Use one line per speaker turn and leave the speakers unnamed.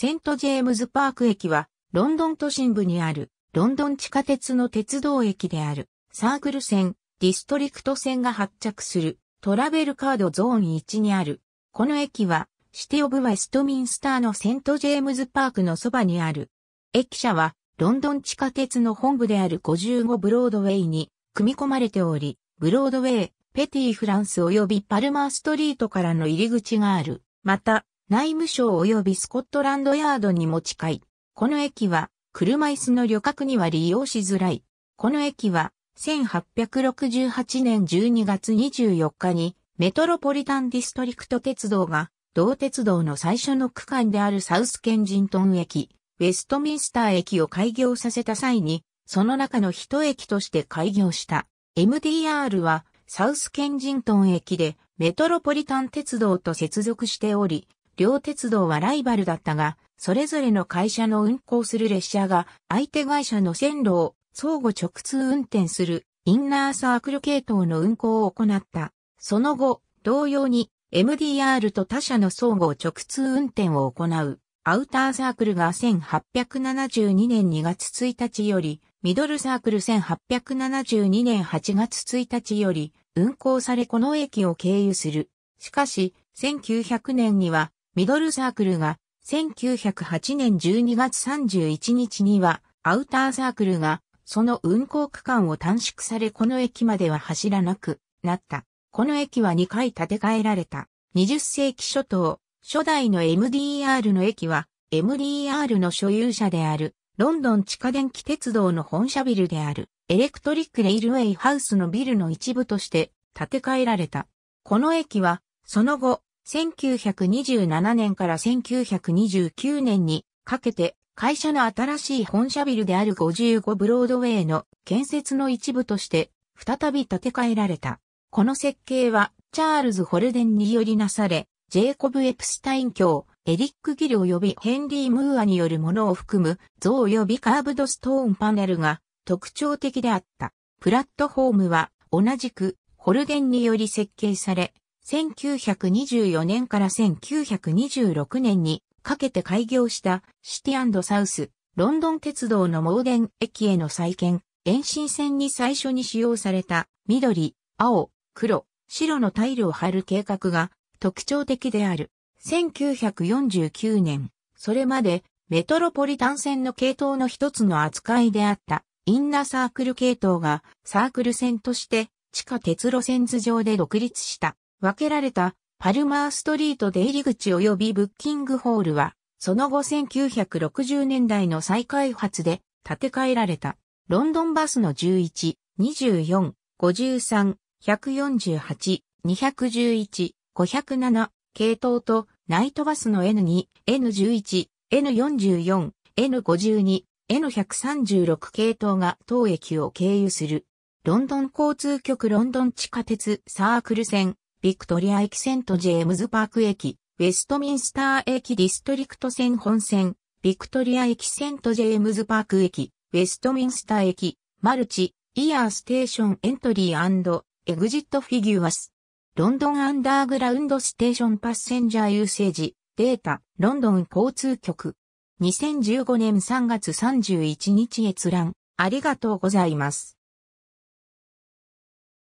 セントジェームズパーク駅は、ロンドン都心部にある、ロンドン地下鉄の鉄道駅である、サークル線、ディストリクト線が発着する、トラベルカードゾーン1にある。この駅は、シティオブ・ウェストミンスターのセントジェームズパークのそばにある。駅舎は、ロンドン地下鉄の本部である55ブロードウェイに組み込まれており、ブロードウェイ、ペティ・フランス及びパルマーストリートからの入り口がある。また、内務省及びスコットランドヤードにも近い。この駅は、車椅子の旅客には利用しづらい。この駅は、1868年12月24日に、メトロポリタンディストリクト鉄道が、同鉄道の最初の区間であるサウスケンジントン駅、ウェストミンスター駅を開業させた際に、その中の一駅として開業した。MDR は、サウスケンジントン駅で、メトロポリタン鉄道と接続しており、両鉄道はライバルだったが、それぞれの会社の運行する列車が相手会社の線路を相互直通運転するインナーサークル系統の運行を行った。その後、同様に MDR と他社の相互直通運転を行う。アウターサークルが1872年2月1日より、ミドルサークル1872年8月1日より運行されこの駅を経由する。しかし、1900年にはミドルサークルが、1908年12月31日には、アウターサークルが、その運行区間を短縮されこの駅までは走らなくなった。この駅は2回建て替えられた。20世紀初頭、初代の MDR の駅は、MDR の所有者である、ロンドン地下電気鉄道の本社ビルである、エレクトリック・レイルウェイ・ハウスのビルの一部として建て替えられた。この駅は、その後、1927年から1929年にかけて会社の新しい本社ビルである55ブロードウェイの建設の一部として再び建て替えられた。この設計はチャールズ・ホルデンによりなされ、ジェイコブ・エプスタイン卿、エリック・ギル及びヘンリー・ムーアによるものを含む像及びカーブドストーンパネルが特徴的であった。プラットフォームは同じくホルデンにより設計され、1924年から1926年にかけて開業したシティサウス、ロンドン鉄道のモーデン駅への再建、延伸線に最初に使用された緑、青、黒、白のタイルを貼る計画が特徴的である。1949年、それまでメトロポリタン線の系統の一つの扱いであったインナーサークル系統がサークル線として地下鉄路線図上で独立した。分けられたパルマーストリート出入り口及びブッキングホールは、その後1960年代の再開発で建て替えられた。ロンドンバスの11、24、53、148、211、507系統とナイトバスの N2、N11、N44、N52、N136 系統が当駅を経由する。ロンドン交通局ロンドン地下鉄サークル線ビクトリア駅セントジェームズパーク駅、ウェストミンスター駅ディストリクト線本線、ビクトリア駅セントジェームズパーク駅、ウェストミンスター駅、マルチ、イヤーステーションエントリーエグジットフィギュアス。ロンドンアンダーグラウンドステーションパッセンジャーユーセージ、データ、ロンドン交通局。2015年3月31日閲覧、ありがとうございます。